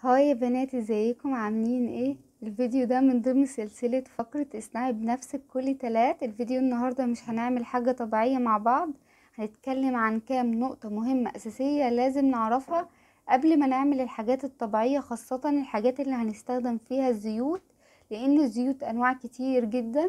هاي يا بنات ازيكم عاملين ايه الفيديو ده من ضمن سلسلة فقرة اصنعي بنفسك كل تلات الفيديو النهاردة مش هنعمل حاجة طبيعية مع بعض هنتكلم عن كام نقطة مهمة اساسية لازم نعرفها قبل ما نعمل الحاجات الطبيعية خاصة الحاجات اللي هنستخدم فيها الزيوت لان الزيوت انواع كتير جدا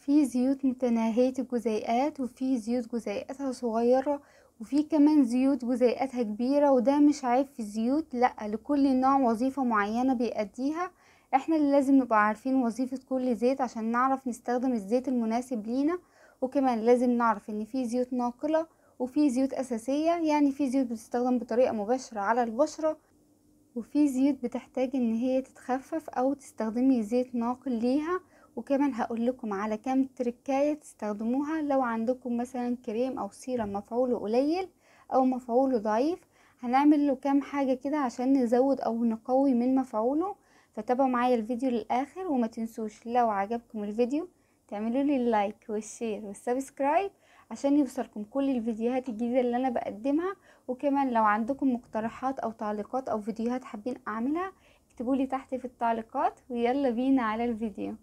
في زيوت متناهية الجزيئات وفي زيوت جزيئاتها صغيرة وفي كمان زيوت جزيئاتها كبيرة وده مش عيب في الزيوت لا لكل نوع وظيفة معينة بيأديها احنا اللي لازم نبقى عارفين وظيفة كل زيت عشان نعرف نستخدم الزيت المناسب لينا وكمان لازم نعرف ان في زيوت ناقلة وفي زيوت اساسية يعني في زيوت بتستخدم بطريقة مباشرة على البشرة وفي زيوت بتحتاج ان هي تتخفف او تستخدمي زيت ناقل ليها وكمان هقول لكم على كام تركاية تستخدموها لو عندكم مثلا كريم او سيرم مفعوله قليل او مفعوله ضعيف هنعمل له كام حاجة كده عشان نزود او نقوي من مفعوله فتابعوا معايا الفيديو للاخر وما تنسوش لو عجبكم الفيديو تعملوا لي اللايك والشير والسبسكرايب عشان يوصلكم كل الفيديوهات الجديدة اللي انا بقدمها وكمان لو عندكم مقترحات او تعليقات او فيديوهات حابين اعملها اكتبولي تحت في التعليقات ويلا بينا على الفيديو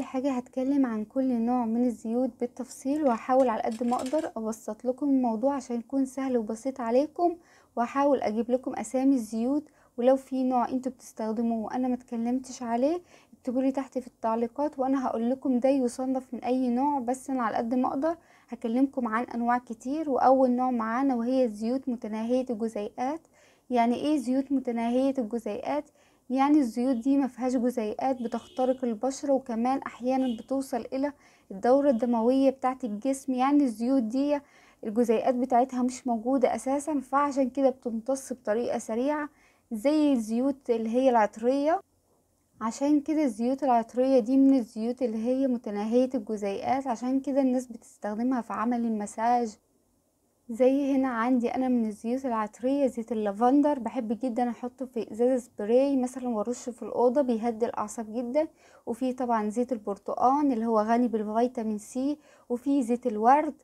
اول حاجة هتكلم عن كل نوع من الزيوت بالتفصيل وهحاول على قد ما اقدر ابسط لكم الموضوع عشان يكون سهل وبسيط عليكم وهحاول اجيب لكم اسامي الزيوت ولو في نوع انتوا بتستخدموه وانا ما اتكلمتش عليه اكتبوا لي تحت في التعليقات وانا هقول لكم ده يصنف من اي نوع بس انا على قد ما اقدر هكلمكم عن انواع كتير واول نوع معانا وهي الزيوت متناهية الجزيئات يعني ايه زيوت متناهية الجزيئات يعني الزيوت دي ما فيهاش جزيئات بتخترق البشرة وكمان احيانا بتوصل الى الدورة الدموية بتاعة الجسم يعني الزيوت دي الجزيئات بتاعتها مش موجودة اساسا فعشان كده بتمتص بطريقة سريعة زي الزيوت اللي هي العطرية عشان كده الزيوت العطرية دي من الزيوت اللي هي متناهية الجزيئات عشان كده الناس بتستخدمها في عمل المساج زي هنا عندي انا من الزيوت العطريه زيت اللافندر بحب جدا احطه في ازازه سبراي مثلا وارشه في الاوضه بيهدي الاعصاب جدا وفي طبعا زيت البرتقان اللي هو غني بالفيتامين سي وفي زيت الورد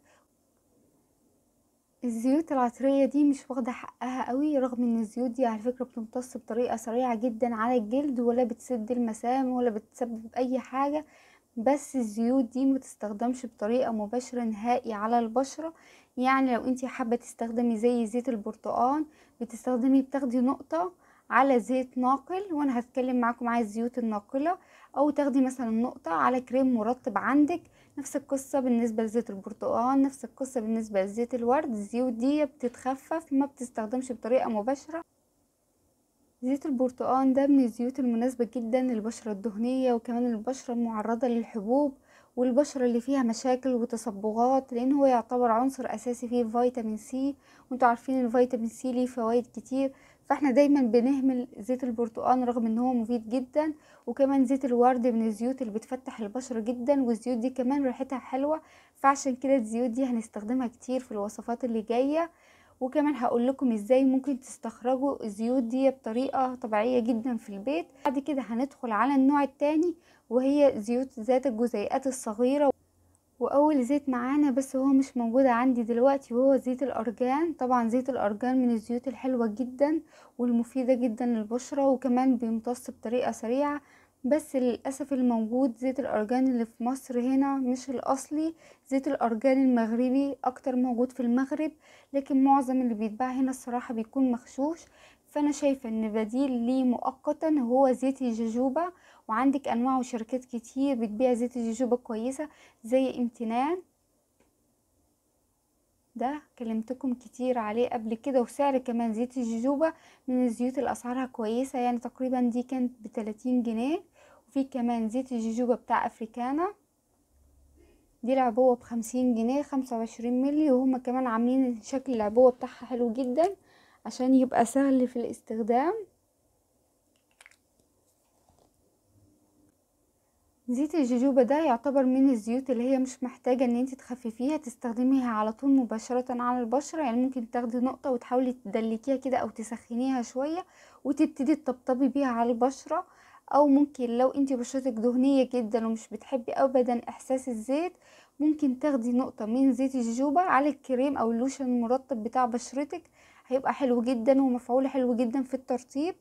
الزيوت العطريه دي مش واخده حقها قوي رغم ان الزيوت دي على فكره بتمتص بطريقه سريعه جدا على الجلد ولا بتسد المسام ولا بتسبب اي حاجه بس الزيوت دي ما تستخدمش بطريقه مباشره نهائي على البشره يعني لو انت حابة تستخدمي زي زيت البرتقال بتستخدمي بتاخدي نقطة على زيت ناقل وانا هتكلم معاكم على الزيوت الناقلة او تاخدي مثلا نقطة على كريم مرطب عندك نفس القصة بالنسبة لزيت البرتقال نفس القصة بالنسبة لزيت الورد الزيوت دي بتتخفف ما بتستخدمش بطريقة مباشرة زيت البرتقال ده من الزيوت المناسبة جدا للبشرة الدهنية وكمان البشرة المعرضة للحبوب والبشرة اللي فيها مشاكل وتصبغات لأن هو يعتبر عنصر أساسي فيه فيتامين سي وانتوا عارفين الفيتامين سي ليه فوائد كتير فاحنا دايما بنهمل زيت البرتقال رغم ان هو مفيد جدا وكمان زيت الورد من الزيوت اللي بتفتح البشرة جدا والزيوت دي كمان ريحتها حلوة فعشان كده الزيوت دي هنستخدمها كتير في الوصفات اللي جاية وكمان هقول لكم ازاي ممكن تستخرجوا الزيوت دي بطريقه طبيعيه جدا في البيت بعد كده هندخل على النوع الثاني وهي زيوت ذات الجزيئات الصغيره واول زيت معانا بس هو مش موجود عندي دلوقتي وهو زيت الارجان طبعا زيت الارجان من الزيوت الحلوه جدا والمفيده جدا للبشره وكمان بيمتص بطريقه سريعه بس للأسف الموجود زيت الأرجان اللي في مصر هنا مش الأصلي زيت الأرجان المغربي أكتر موجود في المغرب لكن معظم اللي بيتباع هنا الصراحة بيكون مغشوش فأنا شايفة إن بديل ليه مؤقتا هو زيت الجوجوبا وعندك أنواع وشركات كتير بتبيع زيت الجوجوبا كويسة زي امتنان ده كلمتكم كتير عليه قبل كده وسعر كمان زيت الجوجوبا من الزيوت الاسعارها أسعارها كويسة يعني تقريبا دي كانت بتلاتين جنيه في كمان زيت الجوجوبا بتاع افريكانا دي العبوة بخمسين جنيه خمسة وعشرين ملي وهما كمان عاملين شكل العبوة بتاعها حلو جدا عشان يبقى سهل في الاستخدام زيت الجوجوبا ده يعتبر من الزيوت اللي هي مش محتاجة ان انت تخففيها تستخدميها على طول مباشرة على البشرة يعني ممكن تاخدي نقطة وتحاولي تدلكيها كده او تسخنيها شوية وتبتدي تطبطبي بيها على البشرة او ممكن لو انت بشرتك دهنية جدا ومش بتحبي ابدا احساس الزيت ممكن تاخدي نقطة من زيت الجوبة على الكريم او اللوشن المرطب بتاع بشرتك هيبقى حلو جدا ومفعول حلو جدا في الترطيب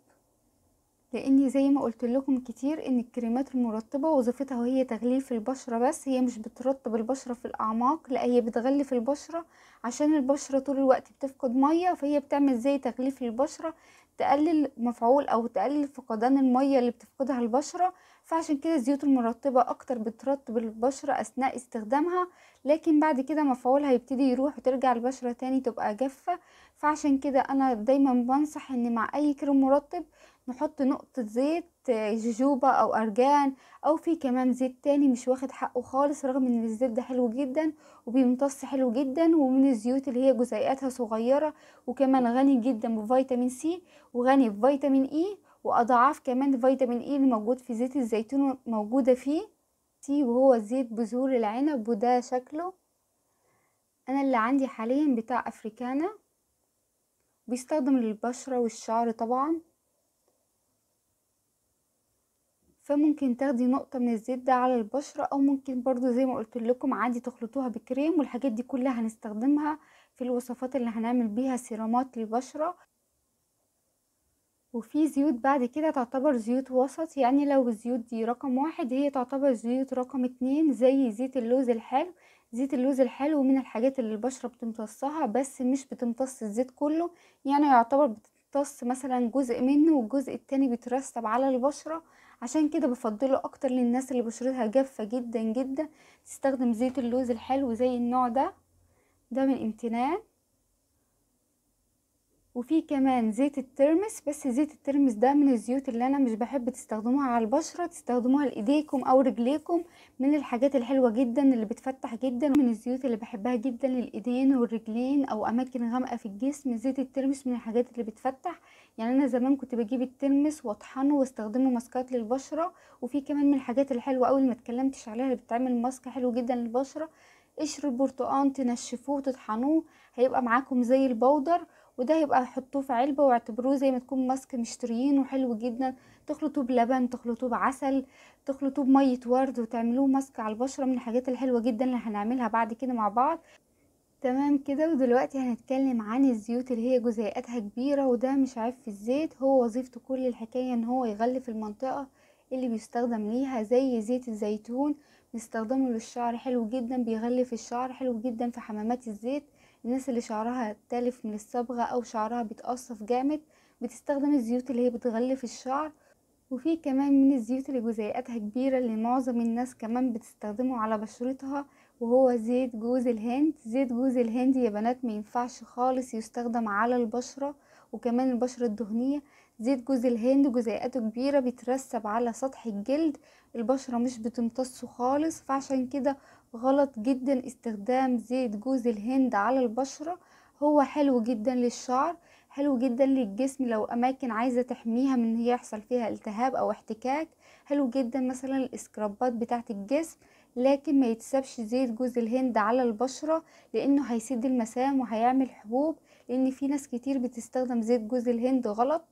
لان زي ما قلت لكم كتير ان الكريمات المرطبه وظيفتها وهي تغليف البشره بس هي مش بترطب البشره في الاعماق لا هي بتغلف البشره عشان البشره طول الوقت بتفقد ميه فهي بتعمل زي تغليف البشره تقلل مفعول او تقلل فقدان الميه اللي بتفقدها البشره فعشان كده الزيوت المرطبه اكتر بترطب البشره اثناء استخدامها لكن بعد كده مفعولها يبتدي يروح وترجع البشره تاني تبقى جافه فعشان كده انا دايما بنصح ان مع اي كريم مرطب نحط نقطه زيت زيت جوجوبا او ارجان او في كمان زيت تاني مش واخد حقه خالص رغم ان الزيت ده حلو جدا وبيمتص حلو جدا ومن الزيوت اللي هي جزيئاتها صغيرة وكمان غني جدا بفيتامين سي وغني بفيتامين اي واضعاف كمان فيتامين اي اللي موجود في زيت الزيتون موجودة فيه تي وهو زيت بذور العنب وده شكله انا اللي عندي حاليا بتاع افريكانا بيستخدم للبشرة والشعر طبعا فممكن تاخدي نقطة من الزيت ده على البشرة او ممكن برضو زي ما قلت لكم عادي تخلطوها بكريم والحاجات دي كلها هنستخدمها في الوصفات اللي هنعمل بيها سيرامات للبشرة وفي زيوت بعد كده تعتبر زيوت وسط يعني لو الزيوت دي رقم واحد هي تعتبر زيوت رقم اتنين زي زيت اللوز الحلو زيت اللوز الحلو من الحاجات اللي البشرة بتمتصها بس مش بتمتص الزيت كله يعني يعتبر بتمتص مثلا جزء منه والجزء التاني بيترسب على البشرة عشان كده بفضله اكتر للناس اللي بشرتها جافة جدا جدا تستخدم زيت اللوز الحلو زي النوع ده ده من امتنان وفي كمان زيت الترمس بس زيت الترمس ده من الزيوت اللي انا مش بحب تستخدموها على البشرة تستخدموها لايديكم او رجليكم من الحاجات الحلوة جدا اللي بتفتح جدا من الزيوت اللي بحبها جدا للايدين والرجلين او اماكن غامقة في الجسم زيت الترمس من الحاجات اللي بتفتح يعني انا زمان كنت بجيب الترمس واطحنه واستخدمه ماسكات للبشرة وفي كمان من الحاجات الحلوة اوي اللي متكلمتش عليها اللي بتعمل ماسك حلو جدا للبشرة قشر البرتقان تنشفوه وتطحنوه هيبقى معاكم زي البودر وده يبقى حطوه في علبه واعتبروه زي ما تكون ماسك مشتريينه حلو جدا تخلطوه بلبن تخلطوه بعسل تخلطوه بميه ورد وتعملوه ماسك على البشره من الحاجات الحلوه جدا اللي هنعملها بعد كده مع بعض تمام كده ودلوقتي هنتكلم عن الزيوت اللي هي جزيئاتها كبيره وده مش عيب في الزيت هو وظيفته كل الحكايه ان هو يغلف المنطقه اللي بيستخدم ليها زي زيت الزيتون نستخدمه للشعر حلو جدا بيغلف الشعر حلو جدا في حمامات الزيت الناس اللي شعرها تالف من الصبغة أو شعرها بيتقصف جامد بتستخدم الزيوت اللي هي بتغلف الشعر وفي كمان من الزيوت اللي جزيئاتها كبيرة اللي معظم الناس كمان بتستخدمه على بشرتها وهو زيت جوز الهند زيت جوز الهند يا بنات ما ينفعش خالص يستخدم على البشرة وكمان البشرة الدهنية زيت جوز الهند جزيئاته كبيرة بيترسب على سطح الجلد البشرة مش بتمتصه خالص فعشان كده غلط جدا استخدام زيت جوز الهند على البشرة هو حلو جدا للشعر حلو جدا للجسم لو اماكن عايزه تحميها من ان هي يحصل فيها التهاب او احتكاك حلو جدا مثلا الاسكرابات بتاعه الجسم لكن ما يتسابش زيت جوز الهند على البشره لانه هيسد المسام وهيعمل حبوب لان في ناس كتير بتستخدم زيت جوز الهند غلط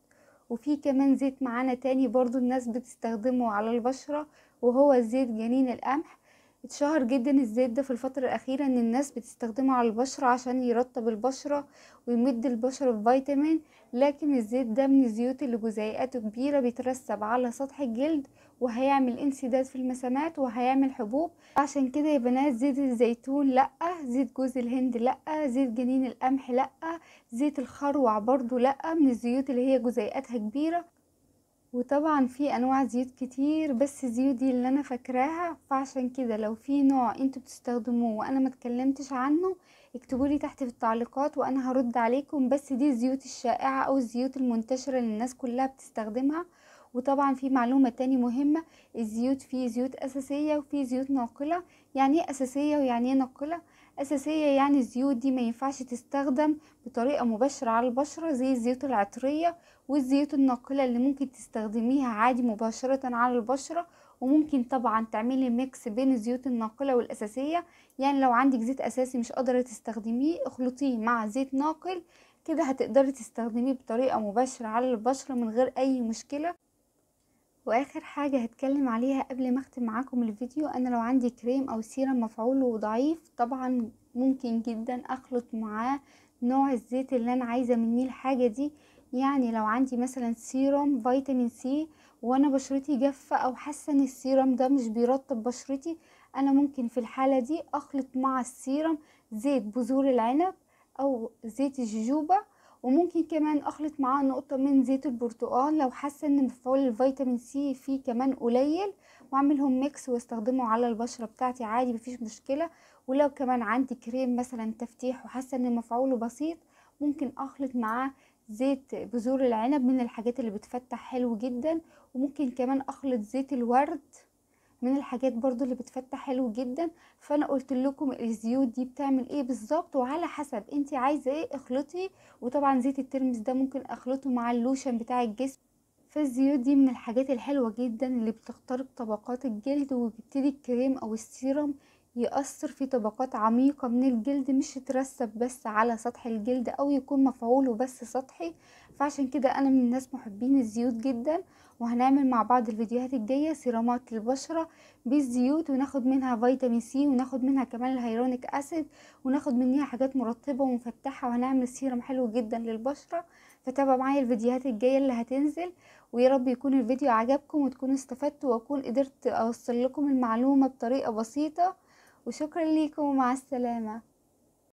وفي كمان زيت معانا تاني برضو الناس بتستخدمه على البشره وهو زيت جنين القمح اتشهر جدا الزيت ده في الفترة الأخيرة إن الناس بتستخدمه على البشرة عشان يرطب البشرة ويمد البشرة بفيتامين لكن الزيت ده من الزيوت اللي جزيئاته كبيرة بيترسب على سطح الجلد وهيعمل انسداد في المسامات وهيعمل حبوب عشان كده يا بنات زيت الزيتون لأ زيت جوز الهند لأ زيت جنين القمح لأ زيت الخروع برضو لأ من الزيوت اللي هي جزيئاتها كبيرة وطبعا في انواع زيوت كتير بس الزيوت دي اللي انا فاكراها فعشان كده لو في نوع انتوا بتستخدموه وانا ما اتكلمتش عنه اكتبوا لي تحت في التعليقات وانا هرد عليكم بس دي الزيوت الشائعه او الزيوت المنتشره اللي الناس كلها بتستخدمها وطبعا في معلومه تاني مهمه الزيوت في زيوت اساسيه وفي زيوت ناقله يعني ايه اساسيه ويعني ايه ناقله أساسية يعني الزيوت دي ما ينفعش تستخدم بطريقة مباشرة على البشرة زي الزيوت العطرية والزيوت الناقلة اللي ممكن تستخدميها عادي مباشرة على البشرة وممكن طبعا تعملي ميكس بين الزيوت الناقلة والأساسية يعني لو عندك زيت أساسي مش قادرة تستخدميه اخلطيه مع زيت ناقل كده هتقدري تستخدميه بطريقة مباشرة على البشرة من غير أي مشكلة واخر حاجة هتكلم عليها قبل ما اختم معاكم الفيديو انا لو عندي كريم او سيرم مفعوله وضعيف طبعا ممكن جدا اخلط معاه نوع الزيت اللي انا عايزة منه الحاجة دي يعني لو عندي مثلا سيروم فيتامين سي وانا بشرتي جافة او حاسة ان السيروم ده مش بيرطب بشرتي انا ممكن في الحالة دي اخلط مع السيروم زيت بذور العنب او زيت الجوجوبا وممكن كمان اخلط معاه نقطة من زيت البرتقال لو حاسة ان مفعول الفيتامين سي فيه كمان قليل واعملهم ميكس واستخدمه على البشرة بتاعتي عادي مفيش مشكلة ولو كمان عندي كريم مثلا تفتيح وحاسة ان مفعوله بسيط ممكن اخلط معاه زيت بذور العنب من الحاجات اللي بتفتح حلو جدا وممكن كمان اخلط زيت الورد من الحاجات برضو اللي بتفتح حلو جدا فانا قلت لكم الزيوت دي بتعمل ايه بالظبط وعلى حسب انت عايزه ايه اخلطي وطبعا زيت الترمس ده ممكن اخلطه مع اللوشن بتاع الجسم فالزيوت دي من الحاجات الحلوه جدا اللي بتخترق طبقات الجلد وبيبتدي الكريم او السيرم يأثر في طبقات عميقة من الجلد مش يترسب بس على سطح الجلد أو يكون مفعوله بس سطحي فعشان كده أنا من الناس محبين الزيوت جدا وهنعمل مع بعض الفيديوهات الجاية سيرامات البشرة بالزيوت وناخد منها فيتامين سي وناخد منها كمان الهيرونيك أسيد وناخد منها حاجات مرطبة ومفتحة وهنعمل سيرام حلو جدا للبشرة فتابع معايا الفيديوهات الجاية اللي هتنزل ويا رب يكون الفيديو عجبكم وتكونوا استفدتوا واكون قدرت اوصل لكم المعلومة بطريقة بسيطة وشكرا لكم ومع السلامة